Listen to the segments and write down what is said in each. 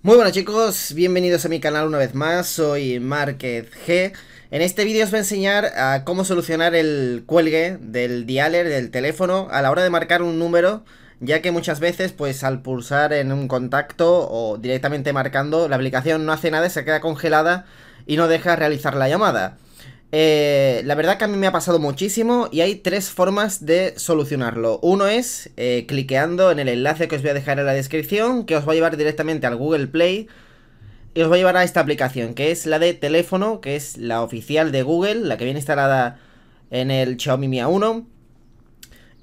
Muy buenas chicos, bienvenidos a mi canal una vez más, soy Márquez G. En este vídeo os voy a enseñar a cómo solucionar el cuelgue del dialer, del teléfono, a la hora de marcar un número, ya que muchas veces pues al pulsar en un contacto o directamente marcando, la aplicación no hace nada, se queda congelada y no deja realizar la llamada. Eh, la verdad que a mí me ha pasado muchísimo y hay tres formas de solucionarlo. Uno es eh, cliqueando en el enlace que os voy a dejar en la descripción, que os va a llevar directamente al Google Play y os va a llevar a esta aplicación, que es la de teléfono, que es la oficial de Google, la que viene instalada en el Xiaomi Mi A1.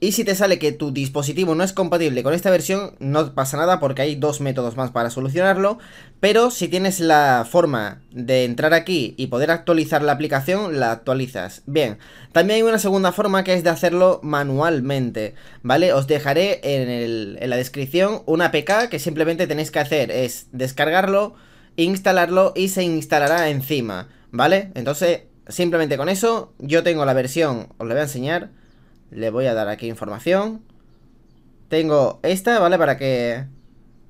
Y si te sale que tu dispositivo no es compatible con esta versión, no pasa nada porque hay dos métodos más para solucionarlo. Pero si tienes la forma de entrar aquí y poder actualizar la aplicación, la actualizas. Bien, también hay una segunda forma que es de hacerlo manualmente, ¿vale? Os dejaré en, la descripción una APK que simplemente tenéis que hacer es descargarlo, instalarlo y se instalará encima, ¿vale? Entonces, simplemente con eso, yo tengo la versión, os la voy a enseñar... Le voy a dar aquí información. Tengo esta, ¿vale? Para que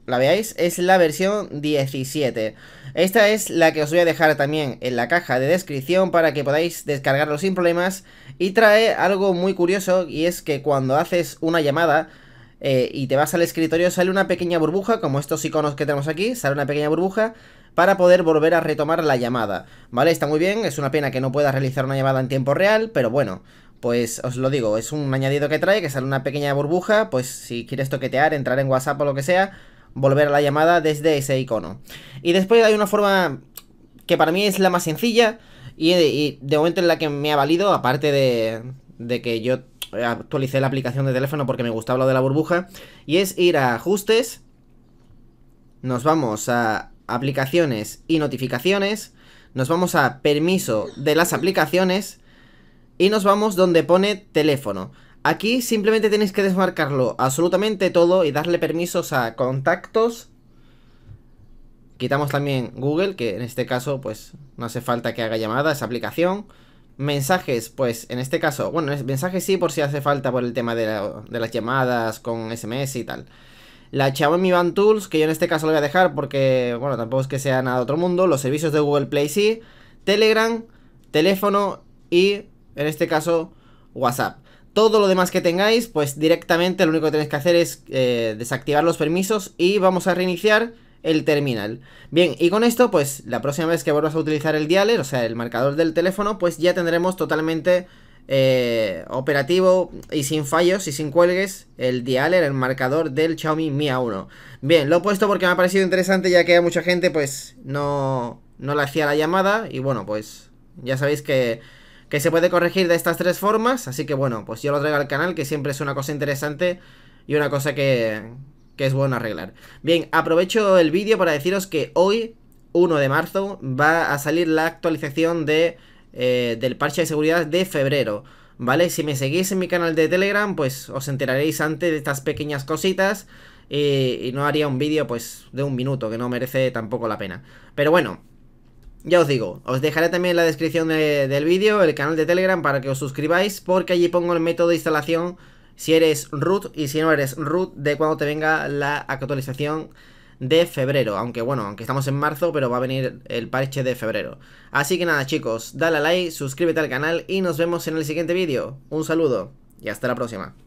la veáis. Es la versión 17. Esta es la que os voy a dejar también en la caja de descripción para que podáis descargarlo sin problemas. Y trae algo muy curioso y es que cuando haces una llamada... Eh, y te vas al escritorio, sale una pequeña burbuja, como estos iconos que tenemos aquí, sale una pequeña burbuja para poder volver a retomar la llamada, ¿vale? Está muy bien, es una pena que no pueda realizar una llamada en tiempo real, pero bueno, pues os lo digo, es un añadido que trae, que sale una pequeña burbuja, pues si quieres toquetear, entrar en WhatsApp o lo que sea, volver a la llamada desde ese icono. Y después hay una forma que para mí es la más sencilla y, eh, de momento es la que me ha valido, aparte de, de que yo actualicé la aplicación de teléfono porque me gustaba lo de la burbuja, y es ir a ajustes, nos vamos a aplicaciones y notificaciones, nos vamos a permiso de las aplicaciones, y nos vamos donde pone teléfono. Aquí simplemente tenéis que desmarcarlo absolutamente todo y darle permisos a contactos. Quitamos también Google, que en este caso pues no hace falta que haga llamada esa aplicación. Mensajes, pues en este caso, bueno, mensajes sí por si hace falta por el tema de, las llamadas con SMS y tal. La mi Band Tools, que yo en este caso lo voy a dejar porque, bueno, tampoco es que sea nada de otro mundo. Los servicios de Google Play sí. Telegram, teléfono y en este caso, WhatsApp. Todo lo demás que tengáis, pues directamente lo único que tenéis que hacer es eh, desactivar los permisos y vamos a reiniciar el terminal. Bien, y con esto, pues la próxima vez que vuelvas a utilizar el dialer, o sea, el marcador del teléfono, pues ya tendremos totalmente eh, operativo y sin fallos y sin cuelgues el dialer, el marcador del Xiaomi Mi A1. Bien, lo he puesto porque me ha parecido interesante ya que a mucha gente pues no, no le hacía la llamada y bueno, pues ya sabéis que que se puede corregir de estas tres formas. Así que bueno, pues yo lo traigo al canal, que siempre es una cosa interesante y una cosa que, es bueno arreglar. Bien, aprovecho el vídeo para deciros que hoy, 1 de marzo, va a salir la actualización de, eh, del parche de seguridad de febrero. ¿Vale? Si me seguís en mi canal de Telegram, pues os enteraréis antes de estas pequeñas cositas. Y, eh, y no haría un vídeo pues de un minuto, que no merece tampoco la pena. Pero bueno, ya os digo, os dejaré también en la descripción del vídeo el canal de Telegram para que os suscribáis porque allí pongo el método de instalación si eres root y si no eres root de cuando te venga la actualización de febrero. Aunque bueno, aunque estamos en marzo, pero va a venir el parche de febrero. Así que nada chicos, dale a like, suscríbete al canal y nos vemos en el siguiente vídeo. Un saludo y hasta la próxima.